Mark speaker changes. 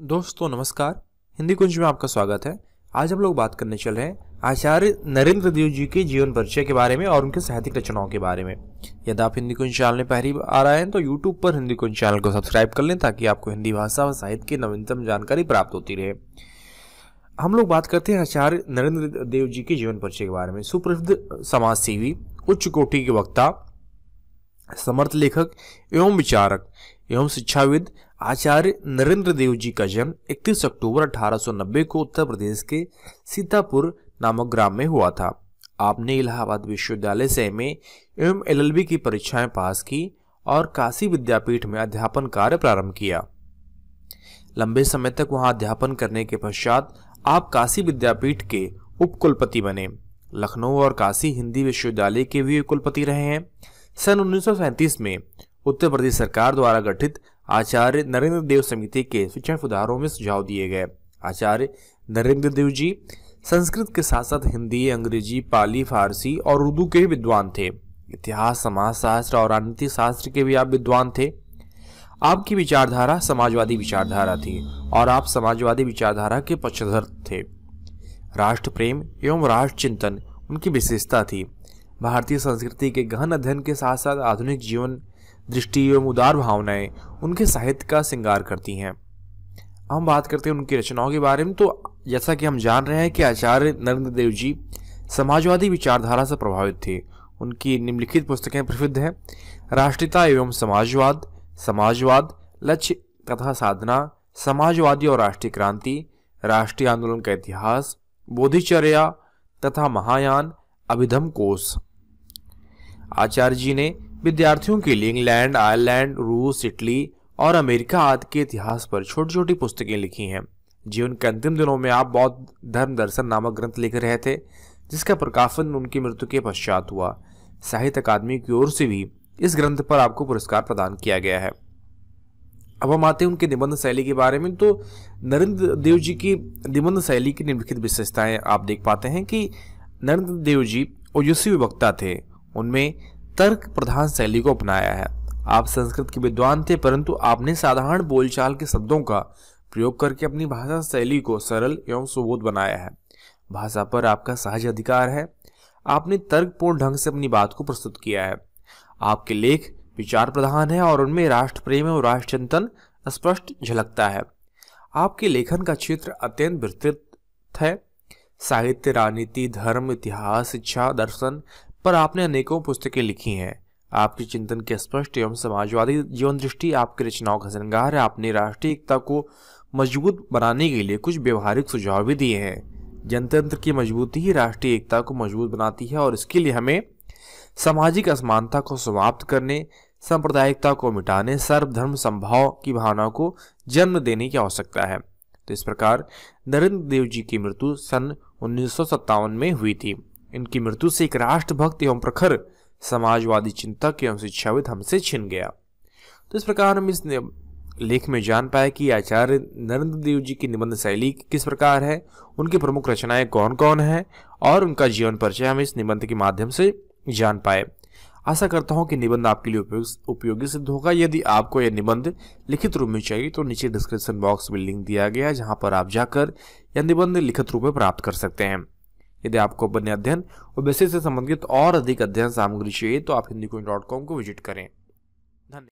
Speaker 1: दोस्तों नमस्कार हिंदी कुंज में आपका स्वागत है आज हम लोग बात करने चल रहे हैं आचार्य नरेंद्र देव जी के जीवन परिचय के बारे में और उनके साहित्यिक रचनाओं के बारे में यदि आप हिंदी कुंज चैनल में पहली बार आ रहे हैं तो यूट्यूब पर हिंदी कुंज चैनल को सब्सक्राइब कर लें ताकि आपको हिंदी भाषा व साहित्य की नवीनतम जानकारी प्राप्त होती रहे हम लोग बात करते हैं आचार्य नरेंद्र देव जी के जीवन परिचय के बारे में सुप्रसिद्ध समाज सेवी उच्च कोटि के वक्ता समर्थ लेखक एवं विचारक एवं शिक्षाविद आचार्य नरेंद्र देव जी का जन्म 31 अक्टूबर 1890 को उत्तर प्रदेश के सीतापुर नामक ग्राम में हुआ था आपने इलाहाबाद विश्वविद्यालय से एम एवं एलएलबी की परीक्षाएं पास की और काशी विद्यापीठ में अध्यापन कार्य प्रारंभ किया लंबे समय तक वहां अध्यापन करने के पश्चात आप काशी विद्यापीठ के उपकुलपति बने लखनऊ और काशी हिंदी विश्वविद्यालय के भी कुलपति रहे हैं सन उन्नीस में उत्तर प्रदेश सरकार द्वारा गठित आचार्य नरेंद्र देव समिति के शिक्षण सुधारों में सुझाव दिए गए आचार्य नरेंद्र देव जी संस्कृत के साथ साथ हिंदी अंग्रेजी पाली फारसी और उर्दू के विद्वान थे इतिहास समाजशास्त्र और राजनीति शास्त्र के भी आप विद्वान थे आपकी विचारधारा समाजवादी विचारधारा थी और आप समाजवादी विचारधारा के पक्षधर थे राष्ट्र प्रेम एवं राष्ट्र चिंतन उनकी विशेषता थी भारतीय संस्कृति के गहन अध्ययन के साथ साथ आधुनिक जीवन दृष्टि एवं उदार भावनाएं उनके साहित्य का श्रृंगार करती हैं हम बात करते हैं उनकी रचनाओं के बारे में तो जैसा कि हम जान रहे हैं कि आचार्य नरेंद्र देव जी समाजवादी विचारधारा से प्रभावित थे उनकी निम्नलिखित पुस्तकें प्रसिद्ध हैं राष्ट्रीयता एवं समाजवाद समाजवाद लक्ष्य तथा साधना समाजवादी और राष्ट्रीय क्रांति राष्ट्रीय आंदोलन का इतिहास बोधिचर्या तथा महायान अभिधम कोष आचार्य जी ने विद्यार्थियों के लिए इंग्लैंड आयरलैंड रूस इटली और अमेरिका आदि के इतिहास पर छोटी छोटी पुस्तकें लिखी हैं जीवन के अंतिम दिनों में आप बौद्ध धर्म दर्शन नामक ग्रंथ लिख रहे थे जिसका प्रकाशन उनकी मृत्यु के पश्चात हुआ साहित्य अकादमी की ओर से भी इस ग्रंथ पर आपको पुरस्कार प्रदान किया गया है अब हम आते हैं उनके निबंध शैली के बारे में तो नरेंद्र देव जी की निबंध शैली की निम्नलिखित विशेषताएं आप देख पाते हैं कि नरेंद्र देव जी ओजस्वी वक्ता थे उनमें तर्क प्रधान शैली को अपनाया है आप संस्कृत के विद्वान थे परंतु आपने साधारण बोलचाल के शब्दों का प्रयोग करके अपनी भाषा शैली को सरल एवं सुबोध बनाया है भाषा पर आपका सहज अधिकार है आपने तर्कपूर्ण ढंग से अपनी बात को प्रस्तुत किया है आपके लेख विचार प्रधान है और उनमें राष्ट्र प्रेम और राष्ट्र चिंतन स्पष्ट झलकता है आपके लेखन का क्षेत्र अत्यंत विस्तृत है साहित्य राजनीति धर्म इतिहास शिक्षा दर्शन पर आपने अनेकों पुस्तकें लिखी हैं आपके चिंतन के स्पष्ट एवं समाजवादी जीवन दृष्टि आपकी रचनाओं का श्रृंगार है आपने राष्ट्रीय एकता को मजबूत बनाने के लिए कुछ व्यवहारिक सुझाव भी दिए हैं जनतंत्र की मजबूती ही राष्ट्रीय एकता को मजबूत बनाती है और इसके लिए हमें सामाजिक असमानता को समाप्त करने सांप्रदायिकता को मिटाने सर्वधर्म संभाव की भावना को जन्म देने की आवश्यकता है तो इस प्रकार नरेंद्र देव जी की मृत्यु सन उन्नीस में हुई थी इनकी मृत्यु से एक राष्ट्रभक्त एवं प्रखर समाजवादी चिंतक एवं शिक्षाविद हमसे छिन गया तो इस प्रकार हम इस लेख में जान पाए कि आचार्य नरेंद्र देव जी की निबंध शैली किस प्रकार है उनकी प्रमुख रचनाएं कौन कौन हैं और उनका जीवन परिचय हम इस निबंध के माध्यम से जान पाए आशा करता हूँ कि निबंध आपके लिए उपयोगी सिद्ध होगा यदि आपको यह निबंध लिखित रूप में चाहिए तो नीचे डिस्क्रिप्शन बॉक्स में लिंक दिया गया है जहाँ पर आप जाकर यह निबंध लिखित रूप में प्राप्त कर सकते हैं यदि आपको अपने अध्ययन और विषय से संबंधित और अधिक अध्ययन सामग्री चाहिए तो आप हिंदी को विजिट करें